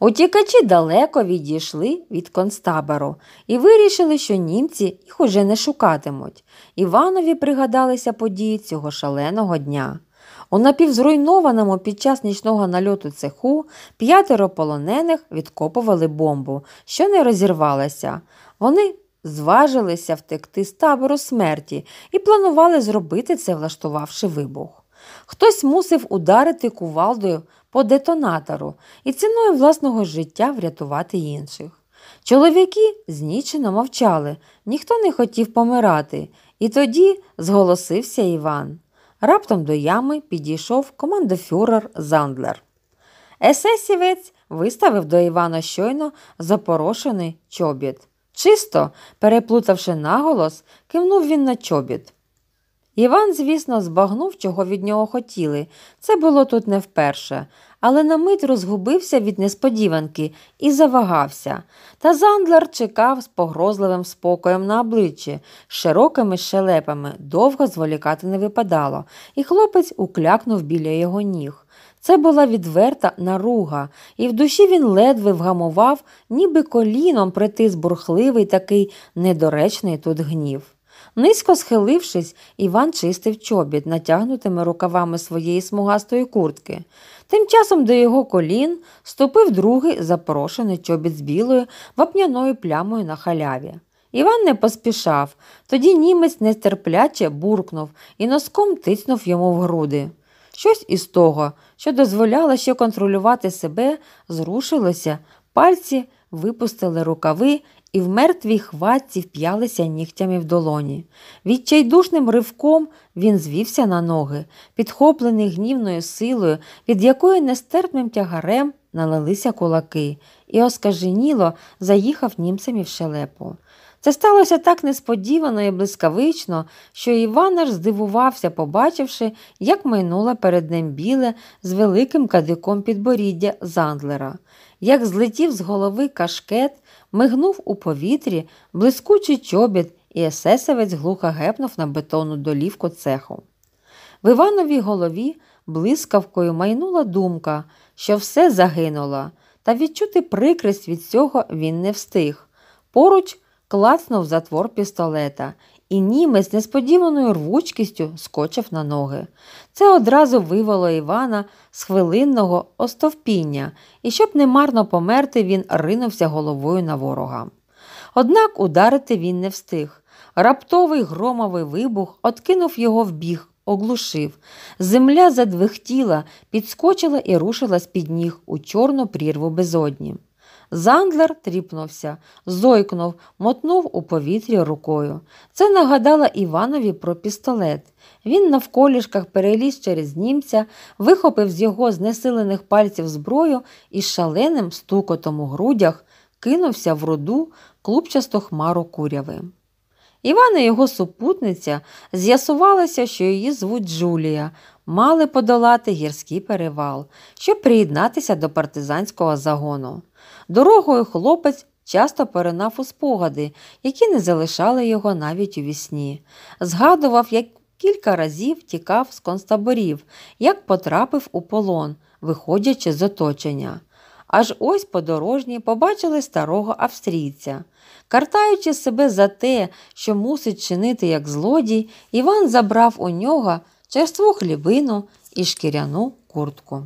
Утікачі далеко відійшли від концтабору і вирішили, що німці їх уже не шукатимуть. Іванові пригадалися події цього шаленого дня. У напівзруйнованому під час нічного нальоту цеху п'ятеро полонених відкопували бомбу, що не розірвалася. Вони зважилися втекти з табору смерті і планували зробити це, влаштувавши вибух. Хтось мусив ударити кувалдою по детонатору і ціною власного життя врятувати інших. Чоловіки знічено мовчали, ніхто не хотів помирати, і тоді зголосився Іван. Раптом до ями підійшов командофюрер Зандлер. Есесівець виставив до Івана щойно запорошений чобіт. Чисто, переплутавши наголос, кивнув він на чобіт. Іван, звісно, збагнув, чого від нього хотіли. Це було тут не вперше, але на мить розгубився від несподіванки і завагався. Та Зандлер чекав з погрозливим спокоєм на обличчі, широкими шелепами довго зволікати не випадало, і хлопець уклякнув біля його ніг. Це була відверта наруга, і в душі він ледве вгамував, ніби коліном притис бурхливий такий недоречний тут гнів. Низько схилившись, Іван чистив чобіт, натягнутими рукавами своєї смугастої куртки. Тим часом до його колін ступив другий запрошений чобіт з білою вапняною плямою на халяві. Іван не поспішав, тоді німець нестерпляче буркнув і носком тицнув йому в груди. Щось із того, що дозволяло ще контролювати себе, зрушилося, Пальці випустили рукави і в мертвій хватці вп'ялися нігтями в долоні. Відчайдушним ривком він звівся на ноги, підхоплений гнівною силою, від якої нестерпним тягарем налилися кулаки, і оскаженіло заїхав німцем в шелепу. Це сталося так несподівано і блискавично, що Іван аж здивувався, побачивши, як майнуло перед ним біле з великим кадиком підборіддя Зандлера, як злетів з голови кашкет, мигнув у повітрі блискучий чобіт, і есесовець глухо гепнув на бетонну долівку цеху. В Івановій голові блискавкою майнула думка, що все загинуло, та відчути прикрість від цього він не встиг. Поруч клацнув затвор пістолета, і німець несподіваною рвучкістю скочив на ноги. Це одразу вивело Івана з хвилинного остовпіння, і, щоб немарно померти, він ринувся головою на ворога. Однак ударити він не встиг. Раптовий громовий вибух откинув його в біг, оглушив. Земля задвихтіла, підскочила і рушила з під ніг у чорну прірву безодні. Зандлер тріпнувся, зойкнув, мотнув у повітрі рукою. Це нагадало Іванові про пістолет. Він навколішках переліз через німця, вихопив з його знесилених пальців зброю і шаленим стукотом у грудях кинувся в руду клубчасту хмару курявим. Іван і його супутниця з'ясувалося, що її звуть Джулія, мали подолати гірський перевал, щоб приєднатися до партизанського загону. Дорогою хлопець часто перенав у спогади, які не залишали його навіть у вісні. Згадував, як кілька разів тікав з концтаборів, як потрапив у полон, виходячи з оточення. Аж ось подорожні побачили старого австрійця. Картаючи себе за те, що мусить чинити як злодій, Іван забрав у нього черству хлібину і шкіряну куртку.